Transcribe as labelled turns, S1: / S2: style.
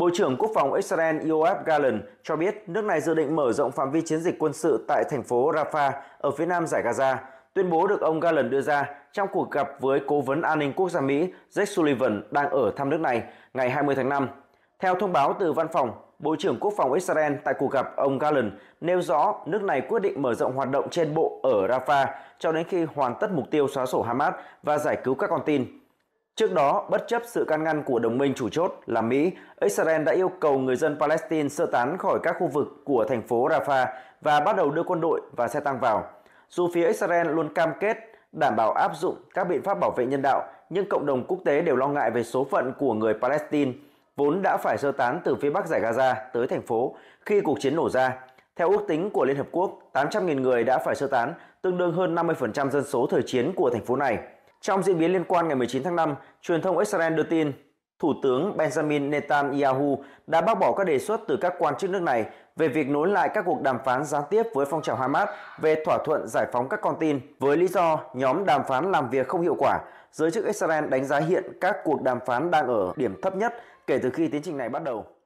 S1: Bộ trưởng Quốc phòng Israel Yoav Gallant cho biết nước này dự định mở rộng phạm vi chiến dịch quân sự tại thành phố Rafah ở phía nam giải Gaza. Tuyên bố được ông Gallant đưa ra trong cuộc gặp với Cố vấn An ninh Quốc gia Mỹ Jake Sullivan đang ở thăm nước này ngày 20 tháng 5. Theo thông báo từ văn phòng, Bộ trưởng Quốc phòng Israel tại cuộc gặp ông Gallant nêu rõ nước này quyết định mở rộng hoạt động trên bộ ở Rafah cho đến khi hoàn tất mục tiêu xóa sổ Hamas và giải cứu các con tin. Trước đó, bất chấp sự can ngăn của đồng minh chủ chốt là Mỹ, Israel đã yêu cầu người dân Palestine sơ tán khỏi các khu vực của thành phố Rafah và bắt đầu đưa quân đội và xe tăng vào. Dù phía Israel luôn cam kết đảm bảo áp dụng các biện pháp bảo vệ nhân đạo, nhưng cộng đồng quốc tế đều lo ngại về số phận của người Palestine vốn đã phải sơ tán từ phía bắc giải Gaza tới thành phố khi cuộc chiến nổ ra. Theo ước tính của Liên Hợp Quốc, 800.000 người đã phải sơ tán, tương đương hơn 50% dân số thời chiến của thành phố này. Trong diễn biến liên quan ngày 19 tháng 5, truyền thông Israel đưa tin Thủ tướng Benjamin Netanyahu đã bác bỏ các đề xuất từ các quan chức nước này về việc nối lại các cuộc đàm phán gián tiếp với phong trào Hamas về thỏa thuận giải phóng các con tin với lý do nhóm đàm phán làm việc không hiệu quả. Giới chức Israel đánh giá hiện các cuộc đàm phán đang ở điểm thấp nhất kể từ khi tiến trình này bắt đầu.